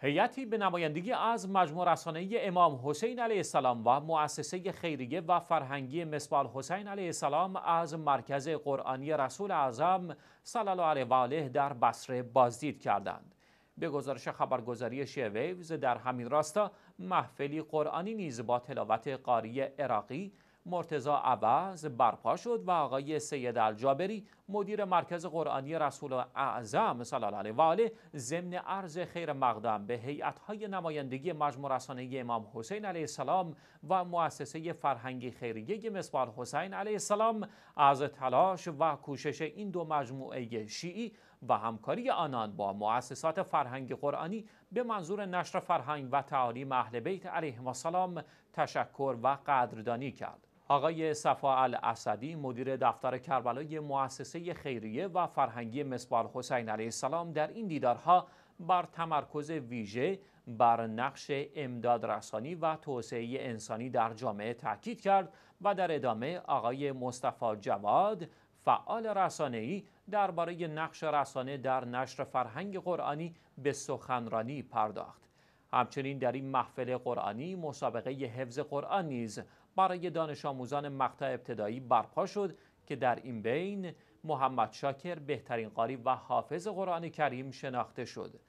هیئتی به نمایندگی از مجموع رسانه امام حسین علیه السلام و مؤسسه خیریه و فرهنگی مصباح حسین علیه السلام از مرکز قرآنی رسول اعظم صلی الله علیه و آله در بصره بازدید کردند. به گزارش خبرگزاری شیویوز در همین راستا محفلی قرآنی نیز با تلاوت قاری عراقی مرتزا عوض برپا شد و آقای سید الجابری مدیر مرکز قرآنی رسول اعظم صلی الله علیه و آله ضمن عرض خیر مقدم به های نمایندگی مجموع رسانه امام حسین علیه السلام و مؤسسه فرهنگی خیریه مصباح حسین علیه السلام از تلاش و کوشش این دو مجموعه شیعی و همکاری آنان با مؤسسات فرهنگ قرآنی به منظور نشر فرهنگ و تعالیم اهل بیت علیهم السلام تشکر و قدردانی کرد. آقای صفا الاسدی مدیر دفتر کربلای مؤسسه خیریه و فرهنگی مصباح حسین علیه السلام در این دیدارها بر تمرکز ویژه بر نقش امداد رسانی و توسعه انسانی در جامعه تاکید کرد و در ادامه آقای مصطفی جواد فعال رسانه‌ای درباره نقش رسانه در نشر فرهنگ قرآنی به سخنرانی پرداخت همچنین در این محفل قرآنی مسابقه حفظ قرآن نیز برای دانش آموزان مقطع ابتدایی برپا شد که در این بین محمد شاکر بهترین قاری و حافظ قرآن کریم شناخته شد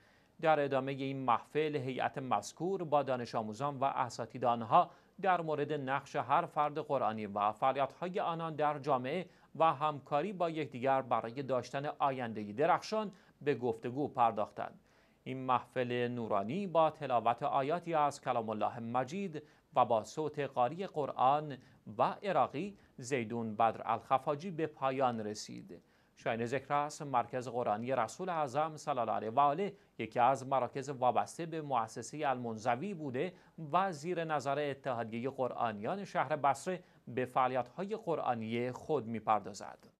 در ادامه این محفل هیئت مذکور با دانش آموزان و اساتید آنها در مورد نقش هر فرد قرآنی و های آنان در جامعه و همکاری با یکدیگر برای داشتن آیندگی درخشان به گفتگو پرداختند این محفل نورانی با تلاوت آیاتی از کلام الله مجید و با صوت قاری قرآن و عراقی زیدون بدر الخفاجی به پایان رسید شاین ذکر است مرکز قرآنی رسول اعظم صلی الله علیه و آله یکی از مراکز وابسته به مؤسسه المنزوی بوده و زیر نظر اتحادیه قرآنیان شهر بصره به فعالیت‌های قرآنی خود می‌پردازد.